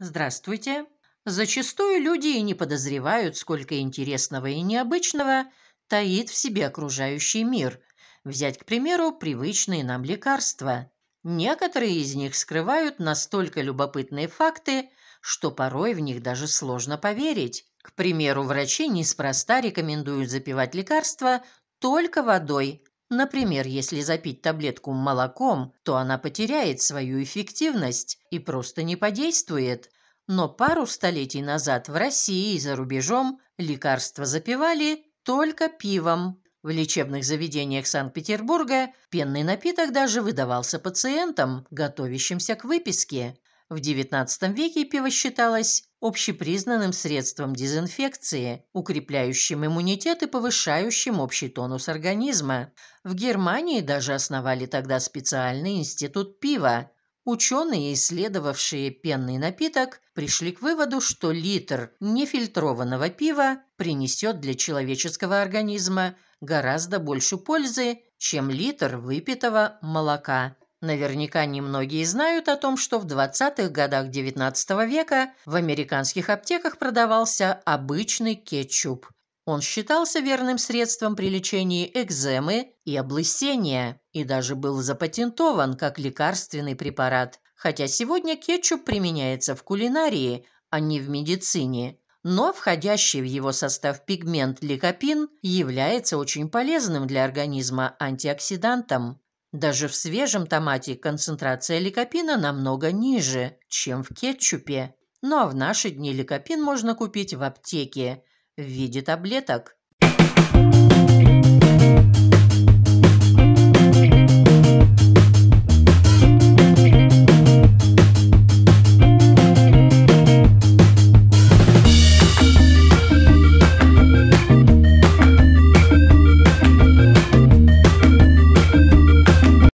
Здравствуйте. Зачастую люди и не подозревают, сколько интересного и необычного таит в себе окружающий мир. Взять, к примеру, привычные нам лекарства. Некоторые из них скрывают настолько любопытные факты, что порой в них даже сложно поверить. К примеру, врачи неспроста рекомендуют запивать лекарства только водой, Например, если запить таблетку молоком, то она потеряет свою эффективность и просто не подействует. Но пару столетий назад в России и за рубежом лекарства запивали только пивом. В лечебных заведениях Санкт-Петербурга пенный напиток даже выдавался пациентам, готовящимся к выписке. В XIX веке пиво считалось общепризнанным средством дезинфекции, укрепляющим иммунитет и повышающим общий тонус организма. В Германии даже основали тогда специальный институт пива. Ученые, исследовавшие пенный напиток, пришли к выводу, что литр нефильтрованного пива принесет для человеческого организма гораздо больше пользы, чем литр выпитого молока. Наверняка немногие знают о том, что в 20-х годах XIX века в американских аптеках продавался обычный кетчуп. Он считался верным средством при лечении экземы и облысения и даже был запатентован как лекарственный препарат. Хотя сегодня кетчуп применяется в кулинарии, а не в медицине. Но входящий в его состав пигмент ликопин является очень полезным для организма антиоксидантом. Даже в свежем томате концентрация ликопина намного ниже, чем в кетчупе. Ну а в наши дни ликопин можно купить в аптеке в виде таблеток.